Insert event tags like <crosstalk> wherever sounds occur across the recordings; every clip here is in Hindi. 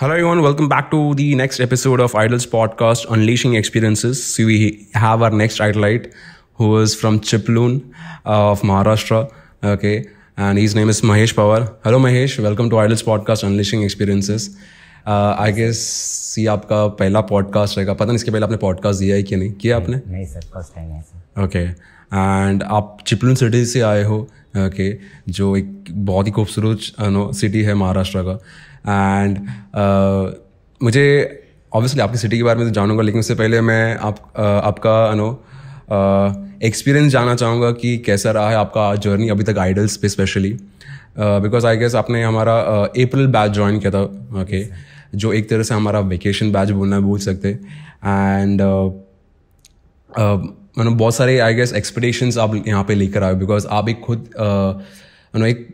Hello, everyone. Welcome back to the next episode of Idol's podcast, Unleashing Experiences. So we have our next idolite, who is from Chiploon uh, of Maharashtra. Okay, and his name is Mahesh Pawar. Hello, Mahesh. Welcome to Idol's podcast, Unleashing Experiences. I guess ये आपका पहला पॉडकास्ट रहेगा पता नहीं इसके पहले आपने पॉडकास्ट दिया है कि नहीं किया आपने नहीं सर फर्स्ट टाइम है सर ओके एंड आप चिपलून सिटी से आए हो ओके okay, जो एक बहुत ही खूबसूरत सिटी है महाराष्ट्र का एंड uh, मुझे ऑब्वियसली आपकी सिटी के बारे में तो जानूंगा लेकिन उससे पहले मैं आप uh, आपका नो एक्सपीरियंस uh, जानना चाहूँगा कि कैसा रहा है आपका जर्नी अभी तक आइडल्स पे स्पेशली बिकॉज आई गेस आपने हमारा अप्रैल बैच ज्वाइन किया था ओके okay, जो एक तरह से हमारा वेकेशन बैच बोलना बोल सकते एंड मतलब बहुत सारे आई गेस एक्सपेक्टेशंस आप यहाँ पे लेकर आए बिकॉज आप एक खुद uh, नो एक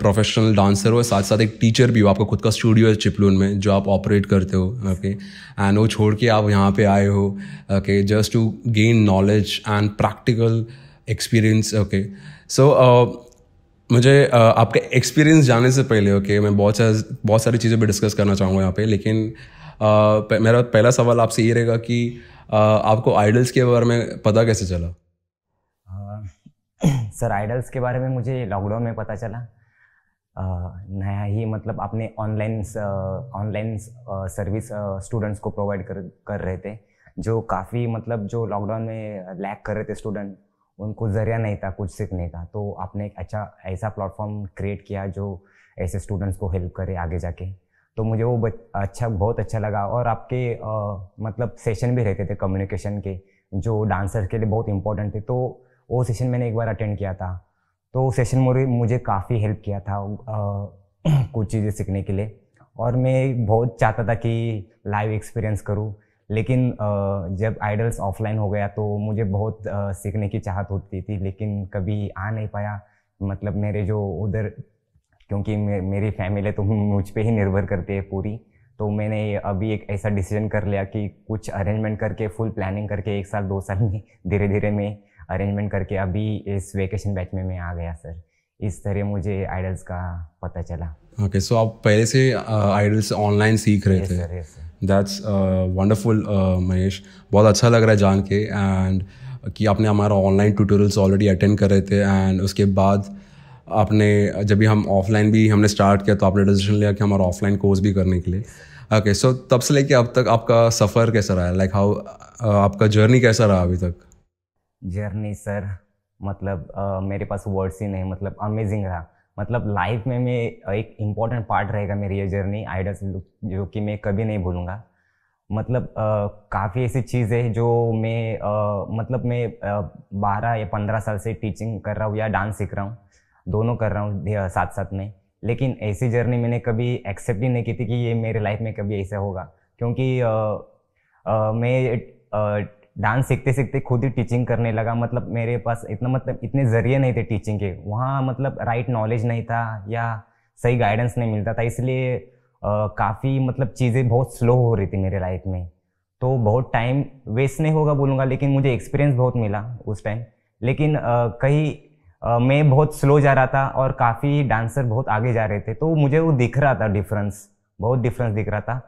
प्रोफेशनल डांसर हो साथ साथ एक टीचर भी हो आपका खुद का स्टूडियो है चिपलून में जो आप ऑपरेट करते हो ओके एंड वो छोड़ के आप यहाँ पे आए हो okay just to gain knowledge and practical experience okay so मुझे uh, आपके एक्सपीरियंस जाने से पहले ओके okay, मैं बहुत सारी बहुत सारी चीज़ें भी डिस्कस करना चाहूँगा यहाँ पे लेकिन uh, प, मेरा पहला सवाल आपसे ये रहेगा कि uh, आपको आइडल्स के बारे में पता कैसे चला <coughs> सर आइडल्स के बारे में मुझे लॉकडाउन में पता चला आ, नया ही मतलब आपने ऑनलाइन ऑनलाइन सर्विस स्टूडेंट्स को प्रोवाइड कर कर रहे थे जो काफ़ी मतलब जो लॉकडाउन में लैक कर रहे थे स्टूडेंट उनको जरिया नहीं था कुछ सीखने का तो आपने एक अच्छा ऐसा प्लेटफॉर्म क्रिएट किया जो ऐसे स्टूडेंट्स को हेल्प करे आगे जाके तो मुझे वो अच्छा बहुत अच्छा लगा और आपके आ, मतलब सेशन भी रहते थे कम्युनिकेशन के जो डांसर के लिए बहुत इम्पोर्टेंट थे तो वो सेशन मैंने एक बार अटेंड किया था तो सेशन मुझे मुझे काफ़ी हेल्प किया था आ, <clears throat> कुछ चीज़ें सीखने के लिए और मैं बहुत चाहता था कि लाइव एक्सपीरियंस करूं लेकिन जब आइडल्स ऑफलाइन हो गया तो मुझे बहुत सीखने की चाहत होती थी लेकिन कभी आ नहीं पाया मतलब मेरे जो उधर क्योंकि मेरी फैमिली तो <laughs> मुझ पर ही निर्भर करती है पूरी तो मैंने अभी एक ऐसा डिसीजन कर लिया कि कुछ अरेंजमेंट करके फुल प्लानिंग करके एक साल दो साल में धीरे धीरे मैं अरेंजमेंट करके अभी इस वेकेशन बैच में मैं आ गया सर इस तरह मुझे आइडल्स का पता चला ओके सो आप पहले से आइडल्स uh, ऑनलाइन सीख रहे थे दैट्स वंडरफुल महेश बहुत अच्छा लग रहा है जान के एंड कि आपने हमारा ऑनलाइन ट्यूटोरियल्स ऑलरेडी अटेंड कर रहे थे एंड उसके बाद आपने जब भी हम ऑफलाइन भी हमने स्टार्ट किया तो आपने डिसीजन लिया कि हमारा ऑफलाइन कोर्स भी करने के लिए ओके सो तब से लेके अब तक आपका सफ़र कैसा रहा है लाइक हाउ आपका जर्नी कैसा रहा अभी तक जर्नी सर मतलब मेरे पास वर्ड्स ही नहीं मतलब अमेजिंग रहा मतलब लाइफ में मैं एक इम्पॉर्टेंट पार्ट रहेगा मेरी ये जर्नी आइडल्स जो कि मैं कभी नहीं भूलूँगा मतलब काफ़ी ऐसी चीज़ें जो मैं मतलब मैं बारह या पंद्रह साल से टीचिंग कर रहा हूँ या डांस सीख रहा हूँ दोनों कर रहा हूँ साथ साथ में लेकिन ऐसी जर्नी मैंने कभी एक्सेप्ट ही नहीं की थी कि ये मेरे लाइफ में कभी ऐसा होगा क्योंकि आ, आ, मैं डांस सीखते सीखते खुद ही टीचिंग करने लगा मतलब मेरे पास इतना मतलब इतने जरिए नहीं थे टीचिंग के वहाँ मतलब राइट नॉलेज नहीं था या सही गाइडेंस नहीं मिलता था इसलिए काफ़ी मतलब चीज़ें बहुत स्लो हो रही थी मेरे लाइफ में तो बहुत टाइम वेस्ट नहीं होगा बोलूँगा लेकिन मुझे एक्सपीरियंस बहुत मिला उस टाइम लेकिन कहीं मैं बहुत स्लो जा रहा था और काफ़ी डांसर बहुत आगे जा रहे थे तो मुझे वो दिख रहा था डिफरेंस बहुत डिफरेंस दिख रहा था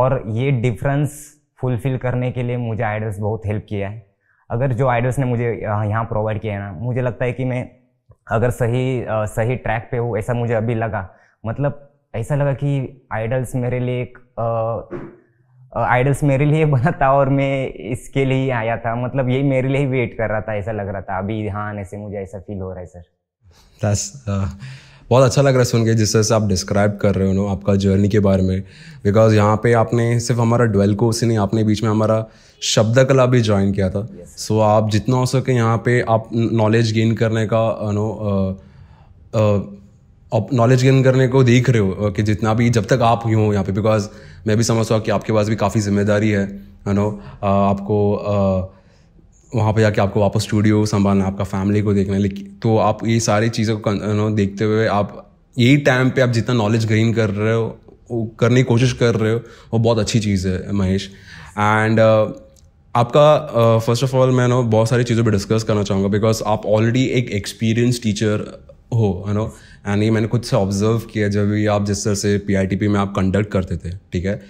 और ये डिफरेंस फुलफिल करने के लिए मुझे आइडल्स बहुत हेल्प किया है अगर जो आइडल्स ने मुझे यहाँ प्रोवाइड किया है ना मुझे लगता है कि मैं अगर सही सही ट्रैक पे हूँ ऐसा मुझे अभी लगा मतलब ऐसा लगा कि आइडल्स मेरे लिए एक आइडल्स मेरे लिए <laughs> बना था और मैं इसके लिए ही आया था मतलब यही मेरे लिए ही वेट कर रहा था ऐसा लग रहा था अभी यहाँ आने से मुझे ऐसा फील हो रहा है सर बहुत अच्छा लग रहा है सुन के जिस तरह से आप डिस्क्राइब कर रहे हो ना आपका जर्नी के बारे में बिकॉज यहाँ पे आपने सिर्फ हमारा डुअल कोर्स ही नहीं आपने बीच में हमारा शब्द कला भी ज्वाइन किया था सो yes. so, आप जितना हो सके यहाँ पे आप नॉलेज गेन करने का नो आप नॉलेज गेन करने को देख रहे हो कि जितना भी जब तक आप ही हो यहाँ पे बिकॉज मैं भी समझता हूँ कि आपके पास भी काफ़ी जिम्मेदारी है नो आपको वहाँ पर जाके आपको वापस स्टूडियो संभालना आपका फैमिली को देखना है तो आप ये सारी चीज़ों को देखते हुए आप यही टाइम पे आप जितना नॉलेज गेन कर रहे हो करने की कोशिश कर रहे हो वो बहुत अच्छी चीज़ है महेश एंड uh, आपका फर्स्ट ऑफ ऑल मैं ना बहुत सारी चीज़ों पे डिस्कस करना चाहूँगा बिकॉज आप ऑलरेडी एक एक्सपीरियंस टीचर हो है नो एंड ये मैंने खुद से ऑब्जर्व किया जब भी आप जिस तरह से पी में आप कंडक्ट करते थे ठीक है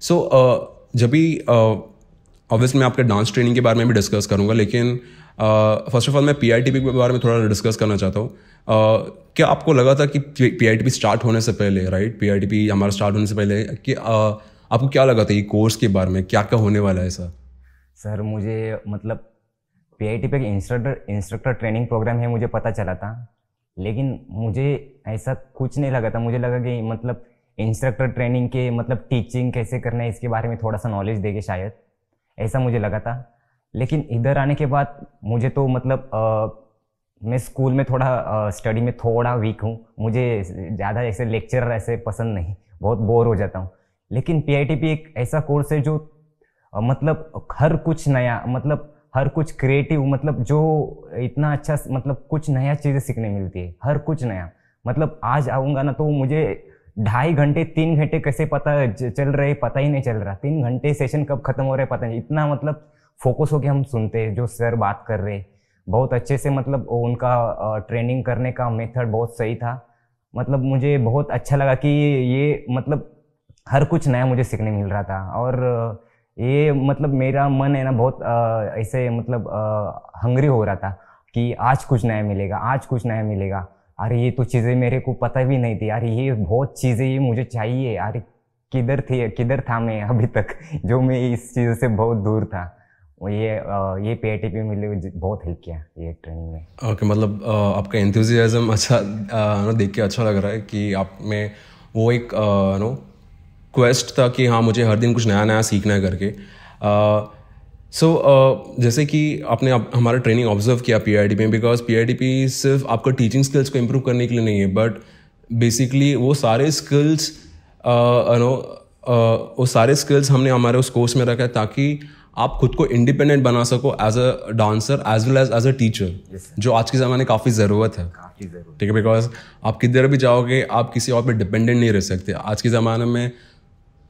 सो so, uh, जब भी uh, ऑब्वियसली मैं आपके डांस ट्रेनिंग के बारे में भी डिस्कस करूँगा लेकिन फर्स्ट ऑफ ऑल मैं पी आई टी पी के बारे में थोड़ा डिस्कस करना चाहता हूँ uh, क्या आपको लगा था कि P I T P start होने से पहले right P I T P हमारा स्टार्ट होने से पहले कि uh, आपको क्या लगा था ये कोर्स के बारे में क्या क्या होने वाला है सर सर मुझे मतलब पी आई टी पे एक इंस्ट्रक्टर इंस्ट्रक्टर ट्रेनिंग प्रोग्राम है मुझे पता चला था लेकिन मुझे ऐसा कुछ नहीं लगा था मुझे लगा कि मतलब इंस्ट्रक्टर ट्रेनिंग के मतलब टीचिंग कैसे करना है इसके बारे में थोड़ा सा नॉलेज देंगे शायद ऐसा मुझे लगा था लेकिन इधर आने के बाद मुझे तो मतलब आ, मैं स्कूल में थोड़ा स्टडी में थोड़ा वीक हूँ मुझे ज़्यादा ऐसे लेक्चर ऐसे पसंद नहीं बहुत बोर हो जाता हूँ लेकिन पी एक ऐसा कोर्स है जो आ, मतलब हर कुछ नया मतलब हर कुछ क्रिएटिव मतलब जो इतना अच्छा मतलब कुछ नया चीज़ें सीखने मिलती है हर कुछ नया मतलब आज आऊँगा ना तो मुझे ढाई घंटे तीन घंटे कैसे पता चल रहे पता ही नहीं चल रहा तीन घंटे सेशन कब खत्म हो रहे पता नहीं इतना मतलब फोकस के हम सुनते हैं जो सर बात कर रहे बहुत अच्छे से मतलब उनका ट्रेनिंग करने का मेथड बहुत सही था मतलब मुझे बहुत अच्छा लगा कि ये मतलब हर कुछ नया मुझे सीखने मिल रहा था और ये मतलब मेरा मन है ना बहुत ऐसे मतलब हंगरी हो रहा था कि आज कुछ नया मिलेगा आज कुछ नया मिलेगा अरे ये तो चीज़ें मेरे को पता भी नहीं थी अरे ये बहुत चीज़ें ये मुझे चाहिए अरे किधर थी किधर था मैं अभी तक जो मैं इस चीज़ से बहुत दूर था ये ये पी आई पी मुझे बहुत हेल्प किया ये ट्रेनिंग में ओके okay, मतलब आपका एंथुजियाज़म <laughs> अच्छा देख के अच्छा लग रहा है कि आप में वो एक नो क्वेस्ट था कि हाँ मुझे हर दिन कुछ नया नया सीखना है करके सो so, uh, जैसे कि आपने आप, हमारा ट्रेनिंग ऑब्जर्व किया पी में बिकॉज पी सिर्फ आपका टीचिंग स्किल्स को इम्प्रूव करने के लिए नहीं है बट बेसिकली वो सारे स्किल्स नो uh, uh, वो सारे स्किल्स हमने हमारे उस कोर्स में रखा है ताकि आप खुद को इंडिपेंडेंट बना सको as a dancer as well as as a teacher जो आज के ज़माने काफ़ी ज़रूरत है ठीक है बिकॉज आप किधर भी जाओगे आप किसी और पर डिपेंडेंट नहीं रह सकते आज के ज़माने में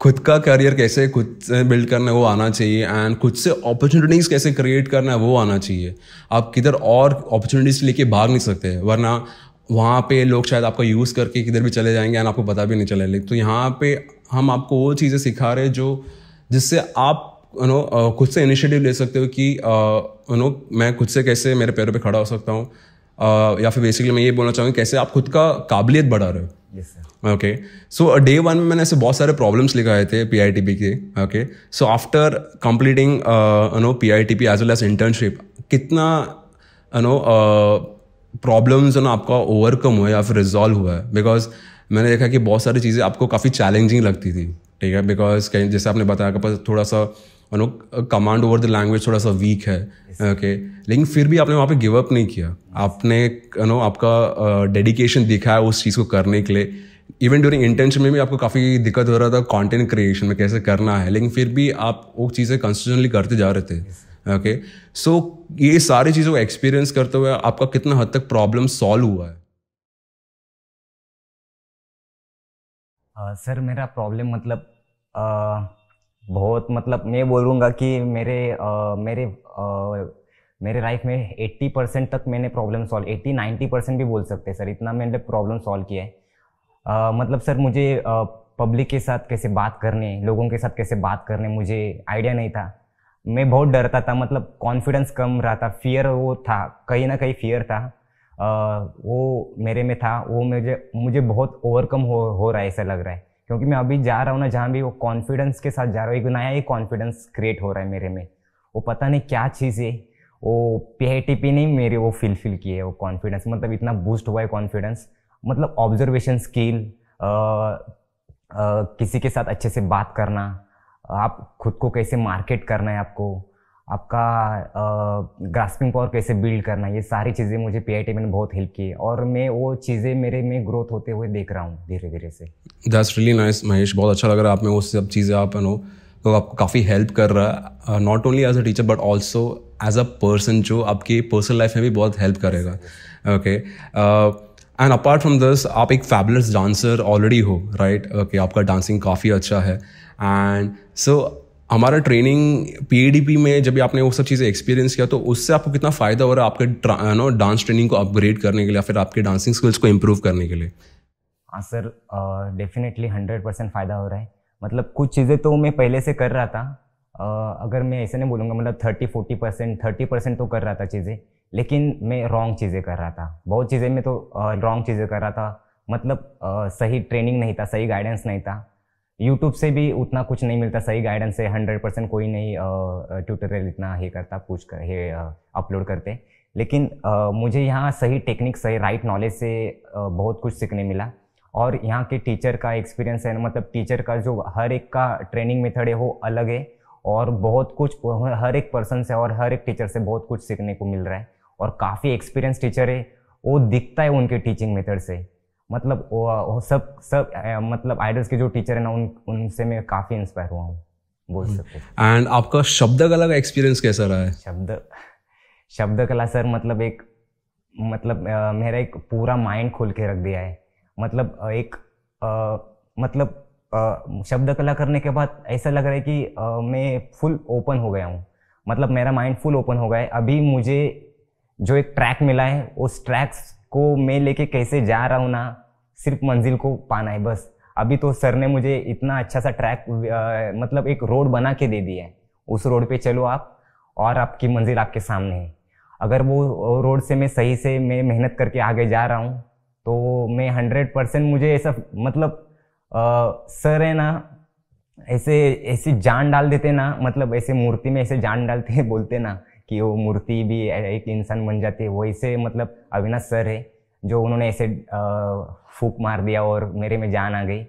खुद का करियर कैसे खुद से बिल्ड करना है वो आना चाहिए एंड खुद से अपॉर्चुनिटीज़ कैसे क्रिएट करना है वो आना चाहिए आप किधर और अपॉर्चुनिटीज़ लेके भाग नहीं सकते वरना वहाँ पे लोग शायद आपका यूज़ करके किधर भी चले जाएंगे एंड आपको पता भी नहीं चले तो यहाँ पे हम आपको वो चीज़ें सिखा रहे जो जिससे आप यू नो खुद से इनिशिएटिव ले सकते हो कि यू नो मैं खुद से कैसे मेरे पैरों पे खड़ा हो सकता हूँ या फिर बेसिकली मैं ये बोलना चाहूँगी कैसे आप खुद का काबिलियत बढ़ा रहे हो yes, okay so day one में मैंने ऐसे बहुत सारे प्रॉब्लम्स लिखाए थे पी आई टी पी के okay so after completing you know P I T P as well as internship कितना यू नो प्रॉब्लम्स ना आपका ओवरकम हुआ है या फिर रिजॉल्व हुआ है बिकॉज मैंने देखा कि बहुत सारी चीज़ें आपको काफ़ी चैलेंजिंग लगती थी ठीक है बिकॉज कहीं जैसे आपने बताया कि पास थोड़ा सा you know command over the language थोड़ा सा वीक है ओके लेकिन फिर भी आपने वहाँ पे गिव अप नहीं किया आपने यू नो आपका डेडिकेशन uh, दिखाया है उस चीज़ को करने के लिए इवन ड्यूरिंग इंटर्नशिप में भी आपको काफ़ी दिक्कत हो रहा था कंटेंट क्रिएशन में कैसे करना है लेकिन फिर भी आप वो चीज़ें कंसिस्टेंटली करते जा रहे थे okay yes. So okay? so, ये सारी चीज़ों को एक्सपीरियंस करते हुए आपका कितना हद तक प्रॉब्लम सॉल्व हुआ है सर uh, मेरा प्रॉब्लम मतलब uh, बहुत मतलब मैं बोलूँगा कि मेरे uh, मेरे uh, मेरे लाइफ में 80 परसेंट तक मैंने प्रॉब्लम सॉल्व 80 90 परसेंट भी बोल सकते हैं सर इतना मैंने प्रॉब्लम सॉल्व किया है आ, मतलब सर मुझे आ, पब्लिक के साथ कैसे बात करने लोगों के साथ कैसे बात करने मुझे आइडिया नहीं था मैं बहुत डरता था मतलब कॉन्फिडेंस कम रहा था फियर वो था कहीं ना कहीं फियर था आ, वो मेरे में था वो मुझे मुझे बहुत ओवरकम हो हो रहा है ऐसा लग रहा है क्योंकि मैं अभी जा रहा हूँ ना जहाँ भी वो कॉन्फिडेंस के साथ जा रहा हूँ एक नया ही कॉन्फिडेंस क्रिएट हो रहा है मेरे में वो पता नहीं क्या चीज़ है वो पी आई टी पी नहीं मेरे वो फिलफिल किए की है वो कॉन्फिडेंस मतलब इतना बूस्ट हुआ है कॉन्फिडेंस मतलब ऑब्जर्वेशन स्किल किसी के साथ अच्छे से बात करना आप खुद को कैसे मार्केट करना है आपको आपका ग्रास्पिंग पावर कैसे बिल्ड करना है ये सारी चीज़ें मुझे पी आई में बहुत हेल्प की और मैं वो चीज़ें मेरे में ग्रोथ होते हुए देख रहा हूँ धीरे धीरे से दैट्स रियली नाइस महेश बहुत अच्छा लग रहा है आप में वो सब चीज़ें आप नो तो आपको काफ़ी हेल्प कर रहा है not only as a teacher but also as a person जो आपकी पर्सनल लाइफ में भी बहुत हेल्प करेगा okay okay. uh, and apart from this आप एक फैबुलस डांसर ऑलरेडी हो राइट right? ओके okay, आपका डांसिंग काफ़ी अच्छा है एंड सो so, हमारा ट्रेनिंग पी में जब आपने वो सब चीज़ें एक्सपीरियंस किया तो उससे आपको कितना फ़ायदा हो रहा है आपके नो डांस ट्रेनिंग को अपग्रेड करने के लिए या फिर आपके डांसिंग स्किल्स को इम्प्रूव करने के लिए हाँ सर डेफिनेटली हंड्रेड परसेंट फ़ायदा हो रहा है मतलब कुछ चीज़ें तो मैं पहले से कर रहा था uh, अगर मैं ऐसे नहीं बोलूँगा मतलब thirty forty percent thirty percent तो कर रहा था चीज़ें लेकिन मैं रॉन्ग चीज़ें कर रहा था बहुत चीज़ें मैं तो रॉन्ग चीज़ें कर रहा था मतलब सही ट्रेनिंग नहीं था सही गाइडेंस नहीं था यूट्यूब से भी उतना कुछ नहीं मिलता सही गाइडेंस से हंड्रेड परसेंट कोई नहीं ट्यूटोरियल इतना ये करता पूछ कर ये अपलोड करते लेकिन मुझे यहाँ सही टेक्निक सही राइट नॉलेज से बहुत कुछ सीखने मिला और यहाँ के टीचर का एक्सपीरियंस है मतलब टीचर का जो हर एक का ट्रेनिंग मेथड है वो अलग है और बहुत कुछ हर एक पर्सन से और हर एक टीचर से बहुत कुछ सीखने को मिल रहा है और काफ़ी एक्सपीरियंस टीचर है वो दिखता है उनके टीचिंग मेथड से मतलब वो, वो सब सब मतलब आइडल्स के जो टीचर है ना उन उनसे मैं काफ़ी इंस्पायर हुआ हूँ बोल हम्म। सकते एंड आपका शब्द कला का एक्सपीरियंस कैसा रहा है शब्द शब्द कला सर मतलब एक मतलब मेरा एक पूरा माइंड खोल के रख दिया है मतलब एक आ, मतलब शब्द कला करने के बाद ऐसा लग रहा है कि आ, मैं फुल ओपन हो गया हूँ मतलब मेरा माइंड फुल ओपन हो गया है अभी मुझे जो एक ट्रैक मिला है उस ट्रैक्स को मैं लेके कैसे जा रहा हूँ ना सिर्फ मंजिल को पाना है बस अभी तो सर ने मुझे इतना अच्छा सा ट्रैक मतलब एक रोड बना के दे दिया है उस रोड पे चलो आप और आपकी मंजिल आपके सामने है अगर वो रोड से मैं सही से मैं मेहनत करके आगे जा रहा हूँ तो मैं हंड्रेड परसेंट मुझे ऐसा मतलब आ, सर है ना ऐसे ऐसी जान डाल देते ना मतलब ऐसे मूर्ति में ऐसे जान डालते बोलते ना कि वो मूर्ति भी एक इंसान बन जाती है वैसे मतलब अविनाश सर है जो उन्होंने ऐसे फूक मार दिया और मेरे में जान आ गई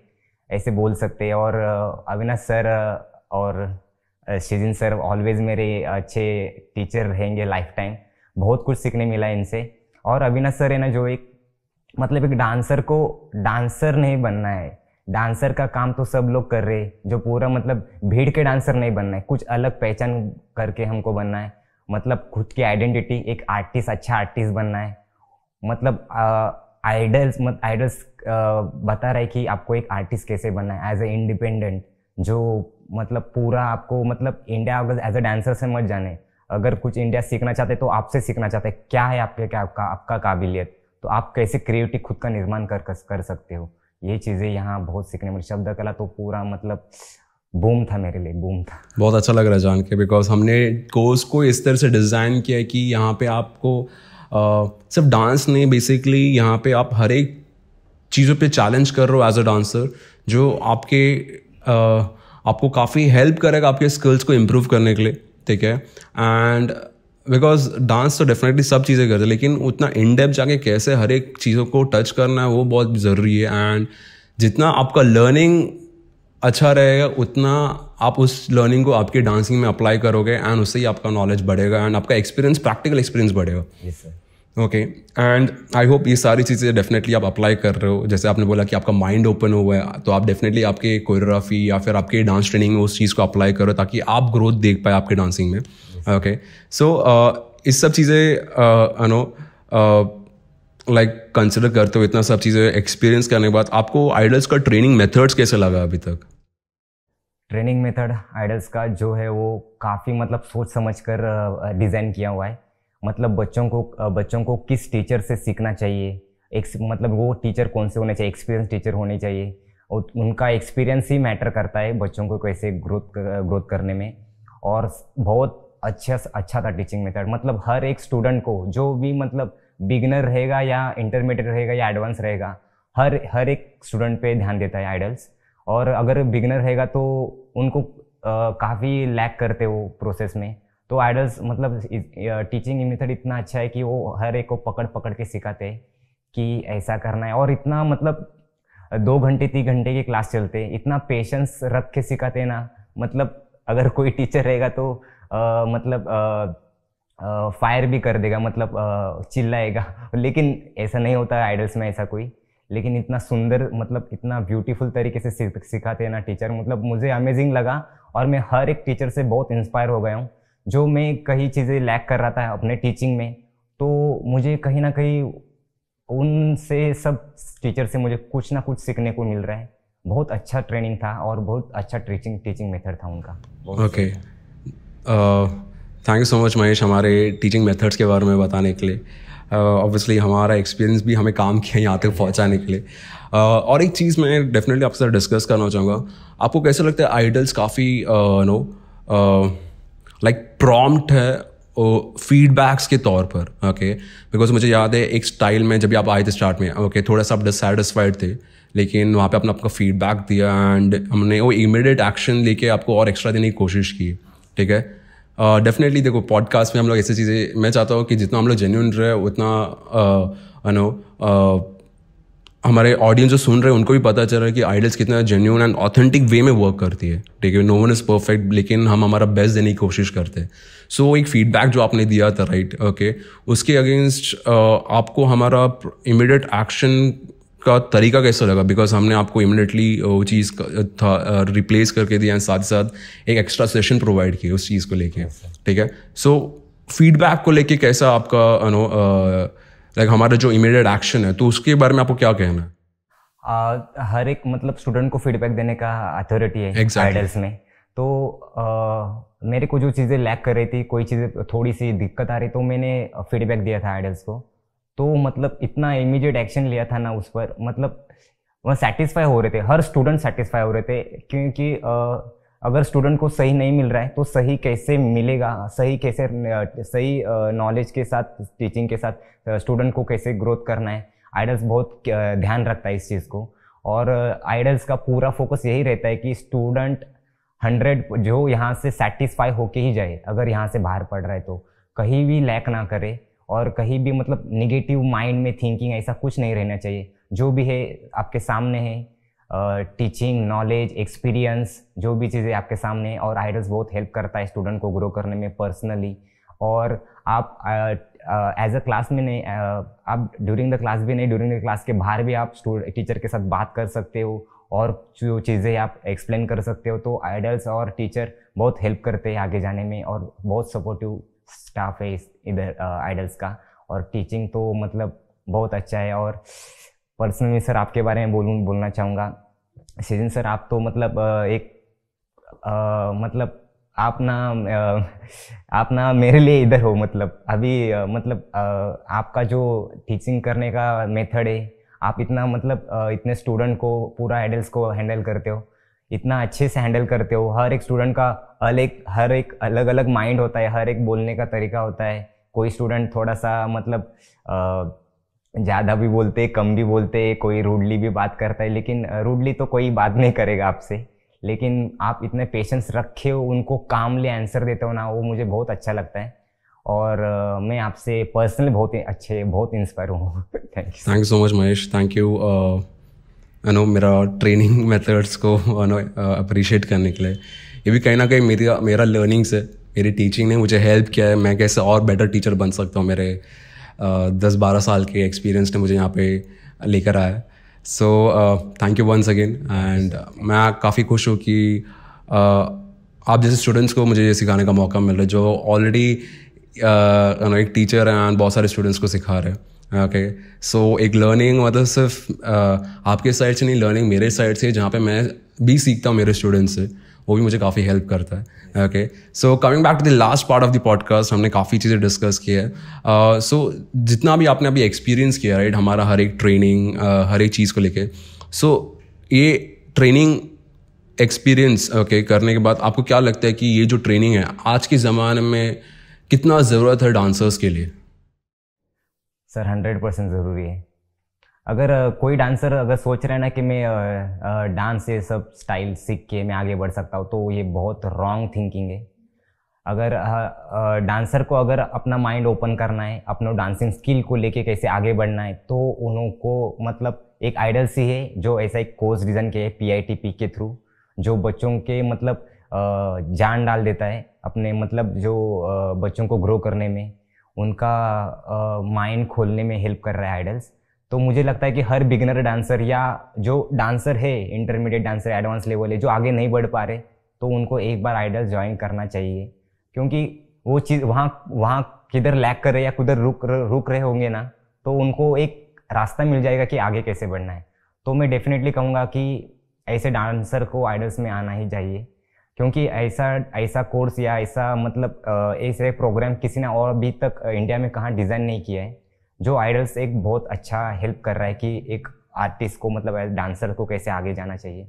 ऐसे बोल सकते हैं और अविनाश सर और शिजिन सर ऑलवेज मेरे अच्छे टीचर रहेंगे लाइफ टाइम बहुत कुछ सीखने मिला इनसे और अविनाश सर है ना जो एक मतलब एक डांसर को डांसर नहीं बनना है डांसर का काम तो सब लोग कर रहे हैं जो पूरा मतलब भीड़ के डांसर नहीं बनना है कुछ अलग पहचान करके हमको बनना है मतलब खुद की आइडेंटिटी एक आर्टिस्ट अच्छा आर्टिस्ट बनना है मतलब आइडल्स मत आइडल्स बता रहे कि आपको एक आर्टिस्ट कैसे बनना है एज ए इंडिपेंडेंट जो मतलब पूरा आपको मतलब इंडिया अगर एज अ डांसर से मत जाने अगर कुछ इंडिया सीखना चाहते तो आपसे सीखना चाहते क्या है आपके क्या आपका आपका काबिलियत तो आप कैसे क्रिएटिव खुद का निर्माण कर कर सकते हो ये चीज़ें यहाँ बहुत सीखने मिली शब्द कला तो पूरा मतलब बूम था मेरे लिए बूम था बहुत अच्छा लग रहा है जान के बिकॉज हमने कोर्स को इस तरह से डिज़ाइन किया कि यहाँ पे आपको आ, सिर्फ डांस नहीं बेसिकली यहाँ पे आप हर एक चीज़ों पे चैलेंज कर रहे हो एज अ डांसर जो आपके आ, आपको काफ़ी हेल्प करेगा आपके स्किल्स को इम्प्रूव करने के लिए ठीक है एंड बिकॉज डांस तो डेफिनेटली सब चीज़ें करते हैं लेकिन उतना इन डेप जाके कैसे हर एक चीज़ों को टच करना है वो बहुत ज़रूरी है एंड जितना आपका लर्निंग अच्छा रहेगा उतना आप उस लर्निंग को आपके डांसिंग में अप्लाई करोगे एंड उससे ही आपका नॉलेज बढ़ेगा एंड आपका एक्सपीरियंस प्रैक्टिकल एक्सपीरियंस बढ़ेगा ओके एंड आई होप ये सारी चीज़ें डेफिनेटली आप अप्लाई कर रहे हो जैसे आपने बोला कि आपका माइंड ओपन हुआ है तो आप डेफिनेटली आपके कोरियोग्राफी या फिर आपके डांस ट्रेनिंग में उस चीज़ को अप्लाई करो ताकि आप ग्रोथ देख पाए आपके डांसिंग में ओके सो uh, इस सब चीज़ें no uh, uh, like consider करते हो इतना सब चीज़ें एक्सपीरियंस करने के बाद आपको आइडल्स का ट्रेनिंग मेथड्स कैसे लगा अभी तक ट्रेनिंग मेथड आइडल्स का जो है वो काफ़ी मतलब सोच समझ कर डिज़ाइन किया हुआ है मतलब बच्चों को बच्चों को किस टीचर से सीखना चाहिए एक मतलब वो टीचर कौन से होने चाहिए एक्सपीरियंस टीचर होने चाहिए और उनका एक्सपीरियंस ही मैटर करता है बच्चों को कैसे ग्रोथ ग्रोथ करने में और बहुत अच्छा अच्छा था टीचिंग मेथड मतलब हर एक स्टूडेंट को जो भी मतलब बिगनर रहेगा या इंटरमीडिएट रहेगा या एडवांस रहेगा हर हर एक स्टूडेंट पे ध्यान देता है आइडल्स और अगर बिगनर रहेगा तो उनको काफ़ी लैक करते वो प्रोसेस में तो आइडल्स मतलब टीचिंग मेथड इतना अच्छा है कि वो हर एक को पकड़ पकड़ के सिखाते हैं कि ऐसा करना है और इतना मतलब दो घंटे तीन घंटे की क्लास चलते इतना पेशेंस रख के सिखाते ना मतलब अगर कोई टीचर रहेगा तो आ, मतलब आ, फायर भी कर देगा मतलब चिल्लाएगा लेकिन ऐसा नहीं होता आइडल्स में ऐसा कोई लेकिन इतना सुंदर मतलब इतना ब्यूटीफुल तरीके से सिखाते हैं ना टीचर मतलब मुझे अमेजिंग लगा और मैं हर एक टीचर से बहुत इंस्पायर हो गया हूँ जो मैं कई चीज़ें लैक कर रहा था अपने टीचिंग में तो मुझे कहीं ना कहीं उनसे सब टीचर से मुझे कुछ ना कुछ सीखने को मिल रहा है बहुत अच्छा ट्रेनिंग था और बहुत अच्छा टीचिंग टीचिंग मेथड था उनका okay okay. Thank you so much Mahesh हमारे टीचिंग मेथड्स के बारे में बताने के लिए ऑब्वियसली uh, हमारा एक्सपीरियंस भी हमें काम किया यहाँ तक पहुँचाने के लिए uh, और एक चीज़ मैं डेफिनेटली आपके साथ डिस्कस करना चाहूँगा आपको कैसे लगता है आइडल्स काफ़ी नो लाइक प्रॉम्प्ट है फीडबैक्स के तौर पर ओके okay? बिकॉज मुझे याद है एक स्टाइल में जब आप आए थे स्टार्ट में ओके okay, थोड़ा सा आप डिससेटिस्फाइड थे लेकिन वहाँ पे अपना आपका फीडबैक दिया एंड हमने वो इमिडिएट एक्शन लेके आपको और एक्स्ट्रा देने की कोशिश की ठीक है डेफिनेटली uh, देखो पॉडकास्ट में हम लोग ऐसी चीज़ें मैं चाहता हूँ कि जितना हम लोग जेन्यून रहे उतना नो uh, uh, हमारे ऑडियंस जो सुन रहे हैं उनको भी पता चल रहा है कि आइडल्स कितना जेन्यून एंड ऑथेंटिक वे में वर्क करती है ठीक है नो वन इज़ परफेक्ट लेकिन हम हमारा बेस्ट देने की कोशिश करते हैं सो so, एक फीडबैक जो आपने दिया था राइट right? ओके okay, उसके अगेंस्ट uh, आपको हमारा इमिडिएट एक्शन का तरीका कैसा लगा बिकॉज हमने आपको इमिडिएटली वो चीज़ था रिप्लेस करके दिया एंड साथ ही साथ एक एक्स्ट्रा सेशन प्रोवाइड किया उस चीज़ को लेके ठीक है सो फीडबैक को लेके कैसा आपका नो लाइक हमारा जो इमीडिएट एक्शन है तो उसके बारे में आपको क्या कहना है uh, हर एक मतलब स्टूडेंट को फीडबैक देने का अथॉरिटी है exactly. में तो uh, मेरे को जो चीज़ें लैक कर रही थी कोई चीज़ें थोड़ी सी दिक्कत आ रही तो मैंने फीडबैक दिया था आइडल्स को तो मतलब इतना इमीडिएट एक्शन लिया था ना उस पर मतलब वह सेटिस्फाई हो रहे थे हर स्टूडेंट सेटिस्फाई हो रहे थे क्योंकि अगर स्टूडेंट को सही नहीं मिल रहा है तो सही कैसे मिलेगा सही कैसे सही नॉलेज के साथ टीचिंग के साथ स्टूडेंट को कैसे ग्रोथ करना है आइडल्स बहुत ध्यान रखता है इस चीज़ को और आइडल्स का पूरा फोकस यही रहता है कि स्टूडेंट हंड्रेड जो यहाँ से सेटिस्फाई होके ही जाए अगर यहाँ से बाहर पढ़ रहा है तो कहीं भी लैक ना करे और कहीं भी मतलब निगेटिव माइंड में थिंकिंग ऐसा कुछ नहीं रहना चाहिए जो भी है आपके सामने है टीचिंग नॉलेज एक्सपीरियंस जो भी चीज़ें आपके सामने और आइडल्स बहुत हेल्प करता है स्टूडेंट को ग्रो करने में पर्सनली और आप एज अ क्लास में नहीं uh, आप ड्यूरिंग द क्लास भी नहीं ड्यूरिंग द क्लास के बाहर भी आप टीचर के साथ बात कर सकते हो और जो चीज़ें आप एक्सप्लेन कर सकते हो तो आइडल्स और टीचर बहुत हेल्प करते हैं आगे जाने में और बहुत सपोर्टिव स्टाफ है इस इधर आइडल्स का और टीचिंग तो मतलब बहुत अच्छा है और पर्सनली सर आपके बारे में बोलूँ बोलना चाहूँगा सीजन सर आप तो मतलब एक आ, मतलब आप ना आप ना मेरे लिए इधर हो मतलब अभी मतलब आपका जो टीचिंग करने का मेथड है आप इतना मतलब इतने स्टूडेंट को पूरा आइडल्स को हैंडल करते हो इतना अच्छे से हैंडल करते हो हर एक स्टूडेंट का अलग हर एक अलग अलग माइंड होता है हर एक बोलने का तरीका होता है कोई स्टूडेंट थोड़ा सा मतलब ज़्यादा भी बोलते कम भी बोलते कोई रूडली भी बात करता है लेकिन रूडली तो कोई बात नहीं करेगा आपसे लेकिन आप इतने पेशेंस रखे हो उनको कामली आंसर देते हो ना वो मुझे बहुत अच्छा लगता है और uh, मैं आपसे पर्सनली बहुत अच्छे बहुत इंस्पायर हूँ thank you thank you so much Mahesh thank you you know मेरा ट्रेनिंग मेथड्स <laughs> को अप्रिशिएट करने के लिए ये भी कहीं ना कहीं मेरी मेरा लर्निंग्स है मेरी टीचिंग ने मुझे हेल्प किया है मैं कैसे और बेटर टीचर बन सकता हूँ मेरे दस बारह साल के एक्सपीरियंस ने मुझे यहाँ पे लेकर आया so thank you once again and मैं काफ़ी खुश हूँ कि uh, आप जैसे स्टूडेंट्स को मुझे ये सिखाने का मौका मिल रहा है जो ऑलरेडी uh, एक टीचर है एंड बहुत सारे स्टूडेंट्स को सिखा रहे हैं ओके सो एक लर्निंग मतलब सिर्फ uh, आपके साइड से नहीं लर्निंग मेरे साइड से जहाँ पे मैं भी सीखता हूँ मेरे स्टूडेंट्स से वो भी मुझे काफ़ी हेल्प करता है okay so coming back to the last part of the podcast हमने काफ़ी चीज़ें डिस्कस की है सो uh, so, जितना भी आपने अभी एक्सपीरियंस किया राइट हमारा हर एक ट्रेनिंग uh, हर एक चीज़ को लेके सो so, ये ट्रेनिंग एक्सपीरियंस ओके okay, करने के बाद आपको क्या लगता है कि ये जो ट्रेनिंग है आज के ज़माने में कितना ज़रूरत है डांसर्स के लिए सर हंड्रेड परसेंट ज़रूरी है अगर कोई डांसर अगर सोच रहे हैं ना कि मैं डांस ये सब स्टाइल सीख के मैं आगे बढ़ सकता हूँ तो ये बहुत रॉन्ग थिंकिंग है अगर डांसर को अगर अपना माइंड ओपन करना है अपना डांसिंग स्किल को लेके कैसे आगे बढ़ना है तो उनको मतलब एक आइडल सी है जो ऐसा एक कोर्स डिज़ाइन किया है पी के थ्रू जो बच्चों के मतलब जान डाल देता है अपने मतलब जो बच्चों को ग्रो करने में उनका माइंड खोलने में हेल्प कर रहा है आइडल्स तो मुझे लगता है कि हर बिगनर डांसर या जो डांसर है इंटरमीडिएट डांसर एडवांस लेवल है जो आगे नहीं बढ़ पा रहे तो उनको एक बार आइडल ज्वाइन करना चाहिए क्योंकि वो चीज़ वहाँ वहाँ किधर लैक कर रहे या किधर रुक रुक रहे होंगे ना तो उनको एक रास्ता मिल जाएगा कि आगे कैसे बढ़ना है तो मैं डेफिनेटली कहूँगा कि ऐसे डांसर को आइडल्स में आना ही चाहिए क्योंकि ऐसा ऐसा कोर्स या ऐसा मतलब ऐसे प्रोग्राम किसी ने और अभी तक इंडिया में कहाँ डिज़ाइन नहीं किया है जो आइडल्स एक बहुत अच्छा हेल्प कर रहा है कि एक आर्टिस्ट को मतलब डांसर को कैसे आगे जाना चाहिए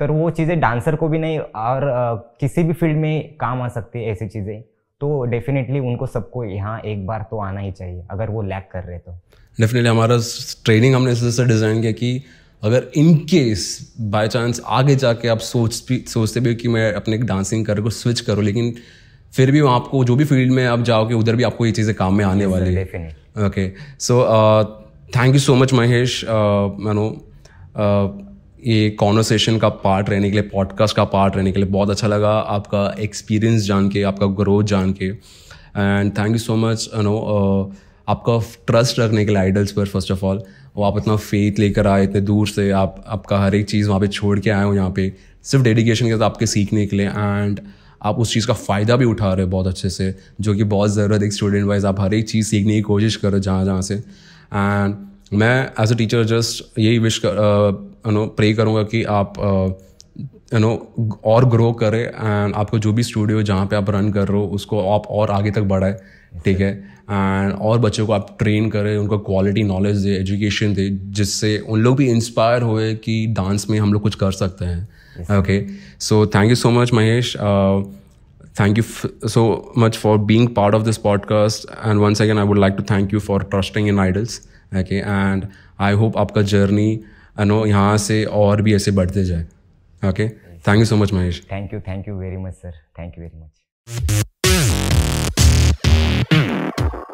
पर वो चीज़ें डांसर को भी नहीं और आ, किसी भी फील्ड में काम आ सकती है ऐसी चीज़ें तो डेफिनेटली उनको सबको यहाँ एक बार तो आना ही चाहिए अगर वो लैक कर रहे तो डेफिनेटली हमारा ट्रेनिंग हमने इस डिज़ाइन किया कि अगर इन केस बाय चांस आगे जाके आप सोच भी सोचते भी कि मैं अपने डांसिंग करियर को स्विच करूँ लेकिन फिर भी आपको जो भी फील्ड में आप जाओगे उधर भी आपको ये चीज़ें काम में आने वाली है okay so thank you so much Mahesh no ये कॉन्वर्सेशन का पार्ट रहने के लिए पॉडकास्ट का पार्ट रहने के लिए बहुत अच्छा लगा आपका एक्सपीरियंस जान के आपका ग्रोथ जान के and thank you so much no आपका ट्रस्ट रखने के लिए आइडल्स पर फर्स्ट ऑफ ऑल वो आप इतना फेथ लेकर आए इतने दूर से आप आपका हर एक चीज़ वहाँ पे छोड़ के आए हो यहाँ पे सिर्फ डेडिकेशन के साथ आपके सीखने के लिए एंड आप उस चीज़ का फ़ायदा भी उठा रहे हो बहुत अच्छे से जो कि बहुत ज़रूरत है स्टूडेंट वाइज आप हर एक चीज़ सीखने की कोशिश करो जहाँ जहाँ से एंड मैं एज अ टीचर जस्ट यही विश कर यू नो प्रे करूँगा कि आप यू नो और ग्रो करें एंड आपको जो भी स्टूडियो जहाँ पे आप रन कर रहे हो उसको आप और आगे तक बढ़ाएं ठीक है एंड और बच्चों को आप ट्रेन करें उनको क्वालिटी नॉलेज दे एजुकेशन दे जिससे उन लोग भी इंस्पायर होए कि डांस में हम लोग कुछ कर सकते हैं Yes. Okay. So thank you so much, Mahesh. Uh, thank you so much for being part of this podcast. And once again, I would like to thank you for trusting in idols. Okay. And I hope आपका जर्नी नो यहाँ से और भी ऐसे बढ़ते जाए okay thank you so much Mahesh thank you thank you very much sir thank you very much